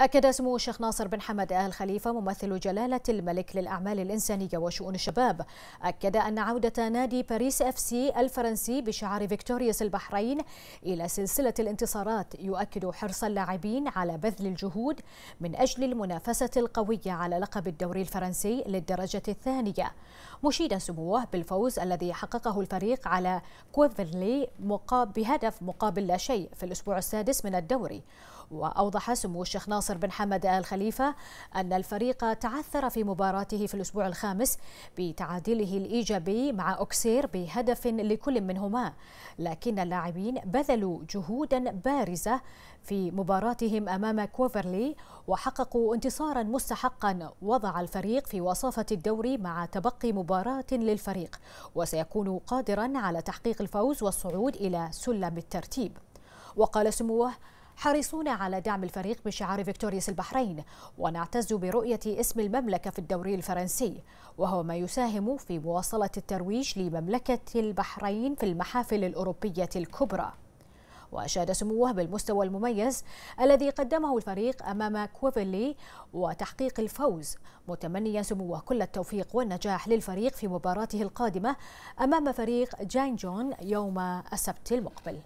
أكد سمو الشيخ ناصر بن حمد آل خليفة ممثل جلالة الملك للأعمال الإنسانية وشؤون الشباب أكد أن عودة نادي باريس اف سي الفرنسي بشعار فيكتوريوس البحرين إلى سلسلة الانتصارات يؤكد حرص اللاعبين على بذل الجهود من أجل المنافسة القوية على لقب الدوري الفرنسي للدرجة الثانية مشيدا سموه بالفوز الذي حققه الفريق على مقابل بهدف مقابل لا شيء في الأسبوع السادس من الدوري وأوضح سمو الشيخ ناصر بن حمد آل خليفة أن الفريق تعثر في مباراته في الأسبوع الخامس بتعادله الإيجابي مع أكسير بهدف لكل منهما لكن اللاعبين بذلوا جهودا بارزة في مباراتهم أمام كوفرلي وحققوا انتصارا مستحقا وضع الفريق في وصافة الدوري مع تبقي مباراة للفريق وسيكون قادرا على تحقيق الفوز والصعود إلى سلم الترتيب وقال سموه حريصون على دعم الفريق بشعار فيكتوريوس البحرين ونعتز برؤية اسم المملكة في الدوري الفرنسي وهو ما يساهم في مواصلة الترويج لمملكة البحرين في المحافل الأوروبية الكبرى وأشاد سموه بالمستوى المميز الذي قدمه الفريق أمام كوفيلي وتحقيق الفوز متمنيا سموه كل التوفيق والنجاح للفريق في مباراته القادمة أمام فريق جاين جون يوم السبت المقبل